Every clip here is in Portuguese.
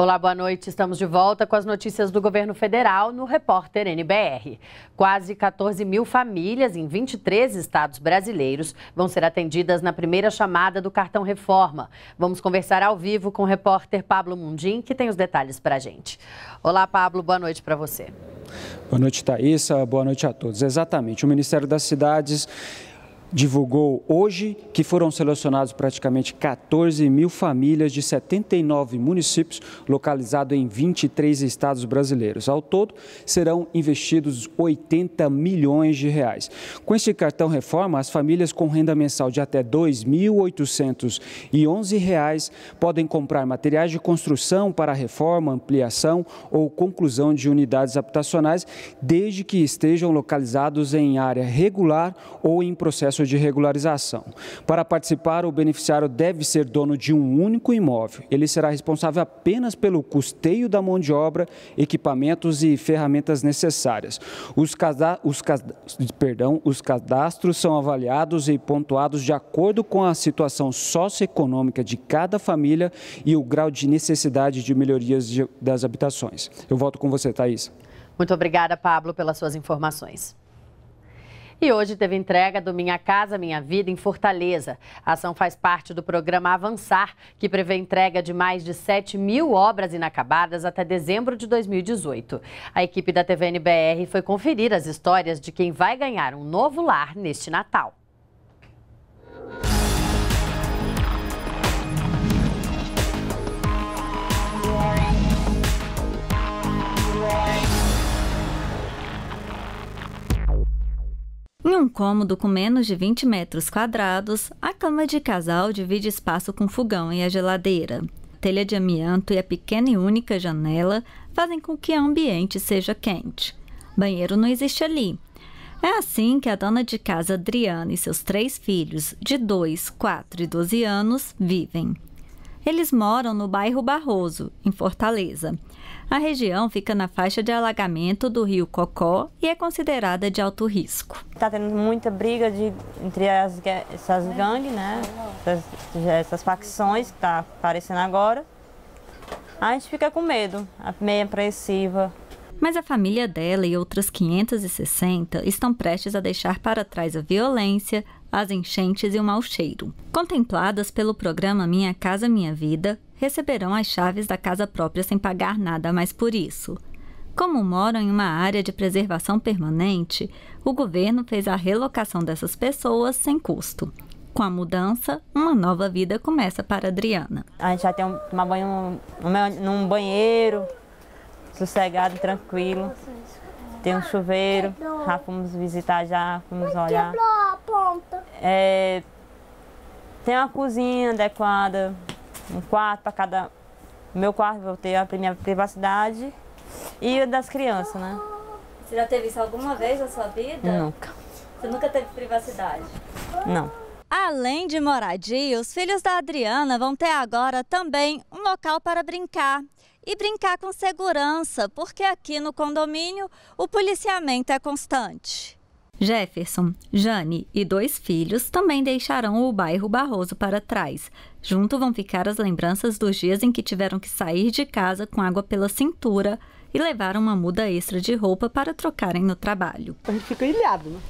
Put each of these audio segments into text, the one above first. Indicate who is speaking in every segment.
Speaker 1: Olá, boa noite. Estamos de volta com as notícias do governo federal no Repórter NBR. Quase 14 mil famílias em 23 estados brasileiros vão ser atendidas na primeira chamada do cartão Reforma. Vamos conversar ao vivo com o repórter Pablo Mundim, que tem os detalhes para a gente. Olá, Pablo. Boa noite para você.
Speaker 2: Boa noite, Thaisa. Boa noite a todos. Exatamente. O Ministério das Cidades divulgou hoje que foram selecionados praticamente 14 mil famílias de 79 municípios localizados em 23 estados brasileiros. Ao todo, serão investidos 80 milhões de reais. Com este cartão reforma, as famílias com renda mensal de até R$ 2.811 podem comprar materiais de construção para reforma, ampliação ou conclusão de unidades habitacionais, desde que estejam localizados em área regular ou em processo processo de regularização. Para participar, o beneficiário deve ser dono de um único imóvel. Ele será responsável apenas pelo custeio da mão de obra, equipamentos e ferramentas necessárias. Os, os, perdão, os cadastros são avaliados e pontuados de acordo com a situação socioeconômica de cada família e o grau de necessidade de melhorias de, das habitações. Eu volto com você, Thaís.
Speaker 1: Muito obrigada, Pablo, pelas suas informações. E hoje teve entrega do Minha Casa Minha Vida em Fortaleza. A ação faz parte do programa Avançar, que prevê entrega de mais de 7 mil obras inacabadas até dezembro de 2018. A equipe da TVNBR foi conferir as histórias de quem vai ganhar um novo lar neste Natal.
Speaker 3: Em um cômodo com menos de 20 metros quadrados, a cama de casal divide espaço com fogão e a geladeira. telha de amianto e a pequena e única janela fazem com que o ambiente seja quente. Banheiro não existe ali. É assim que a dona de casa Adriana e seus três filhos, de 2, 4 e 12 anos, vivem. Eles moram no bairro Barroso, em Fortaleza. A região fica na faixa de alagamento do rio Cocó e é considerada de alto risco. Está tendo muita briga de, entre as, essas gangues, né? essas, essas facções que estão tá aparecendo agora. A gente fica com medo, meio apreensiva. Mas a família dela e outras 560 estão prestes a deixar para trás a violência, as enchentes e o mau cheiro. Contempladas pelo programa Minha Casa Minha Vida, receberão as chaves da casa própria sem pagar nada mais por isso. Como moram em uma área de preservação permanente, o governo fez a relocação dessas pessoas sem custo. Com a mudança, uma nova vida começa para Adriana. A gente já tem um, tomar banho num banheiro, sossegado, tranquilo. Tem um chuveiro, já fomos visitar, já fomos olhar. É, tem uma cozinha adequada, um quarto para cada. Meu quarto, vou ter a minha privacidade. E o das crianças, né? Você já teve isso alguma vez na sua vida? Nunca. Você nunca teve privacidade? Não. Além de moradia, os filhos da Adriana vão ter agora também um local para brincar. E brincar com segurança, porque aqui no condomínio o policiamento é constante. Jefferson, Jane e dois filhos também deixarão o bairro Barroso para trás. Junto vão ficar as lembranças dos dias em que tiveram que sair de casa com água pela cintura e levar uma muda extra de roupa para trocarem no trabalho.
Speaker 1: A gente fica ilhado, né?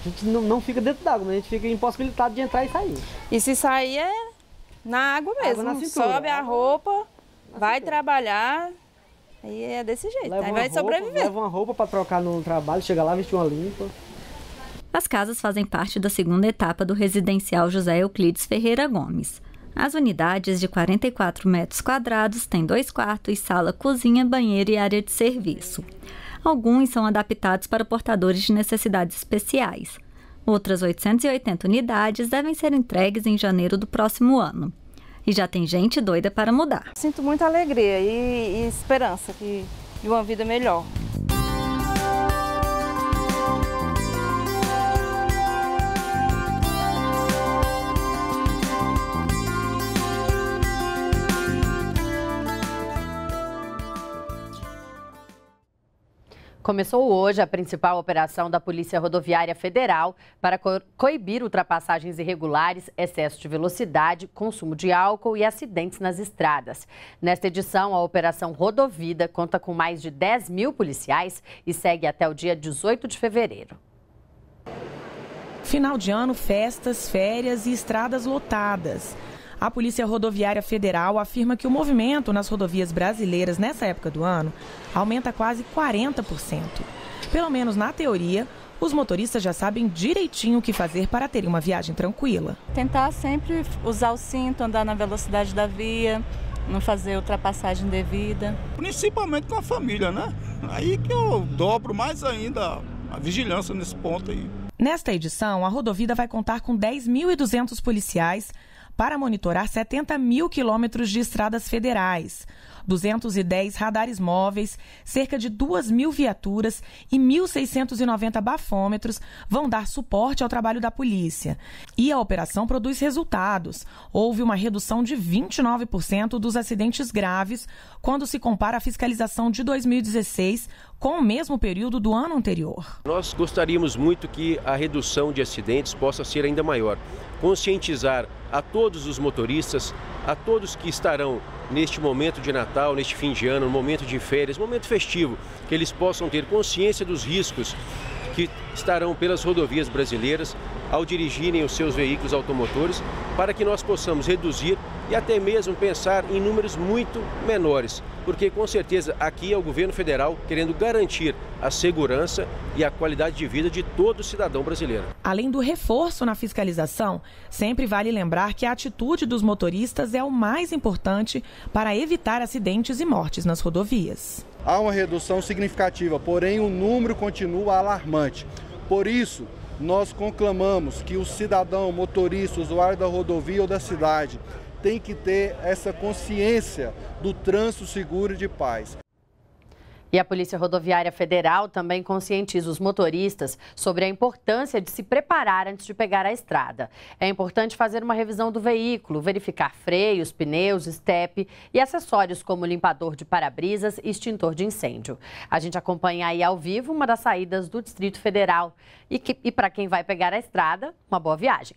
Speaker 1: A gente não, não fica dentro d'água, mas a gente fica impossibilitado de entrar e sair. E se sair é na água mesmo. Água na cintura, Sobe a roupa, vai cintura. trabalhar,
Speaker 2: Aí é desse jeito. Leva aí vai roupa, sobreviver. Leva uma roupa para trocar no trabalho, chega lá, vestir uma limpa.
Speaker 3: As casas fazem parte da segunda etapa do residencial José Euclides Ferreira Gomes. As unidades de 44 metros quadrados têm dois quartos, sala, cozinha, banheiro e área de serviço. Alguns são adaptados para portadores de necessidades especiais. Outras 880 unidades devem ser entregues em janeiro do próximo ano. E já tem gente doida para mudar. Sinto muita alegria e, e esperança que, de uma vida melhor.
Speaker 1: Começou hoje a principal operação da Polícia Rodoviária Federal para co coibir ultrapassagens irregulares, excesso de velocidade, consumo de álcool e acidentes nas estradas. Nesta edição, a Operação Rodovida conta com mais de 10 mil policiais e segue até o dia 18 de fevereiro.
Speaker 4: Final de ano, festas, férias e estradas lotadas. A Polícia Rodoviária Federal afirma que o movimento nas rodovias brasileiras nessa época do ano aumenta quase 40%. Pelo menos na teoria, os motoristas já sabem direitinho o que fazer para terem uma viagem tranquila.
Speaker 3: Tentar sempre usar o cinto, andar na velocidade da via, não fazer ultrapassagem devida.
Speaker 2: Principalmente com a família, né? Aí que eu dobro mais ainda a vigilância nesse ponto aí.
Speaker 4: Nesta edição, a rodovia vai contar com 10.200 policiais para monitorar 70 mil quilômetros de estradas federais, 210 radares móveis, cerca de 2 mil viaturas e 1.690 bafômetros vão dar suporte ao trabalho da polícia. E a operação produz resultados. Houve uma redução de 29% dos acidentes graves quando se compara a fiscalização de 2016 com o mesmo período do ano anterior.
Speaker 2: Nós gostaríamos muito que a redução de acidentes possa ser ainda maior. Conscientizar a todos os motoristas, a todos que estarão neste momento de Natal, neste fim de ano, momento de férias, momento festivo, que eles possam ter consciência dos riscos que estarão pelas rodovias brasileiras ao dirigirem os seus veículos automotores para que nós possamos reduzir e até mesmo pensar em números muito menores, porque com certeza aqui é o governo federal querendo garantir a segurança e a qualidade de vida de todo cidadão brasileiro.
Speaker 4: Além do reforço na fiscalização, sempre vale lembrar que a atitude dos motoristas é o mais importante para evitar acidentes e mortes nas rodovias
Speaker 3: há uma redução significativa, porém o número continua alarmante. Por isso, nós conclamamos que o cidadão, motorista, usuário da rodovia ou da cidade tem que ter essa consciência do trânsito seguro e de paz.
Speaker 1: E a Polícia Rodoviária Federal também conscientiza os motoristas sobre a importância de se preparar antes de pegar a estrada. É importante fazer uma revisão do veículo, verificar freios, pneus, estepe e acessórios como limpador de para-brisas e extintor de incêndio. A gente acompanha aí ao vivo uma das saídas do Distrito Federal. E, que, e para quem vai pegar a estrada, uma boa viagem.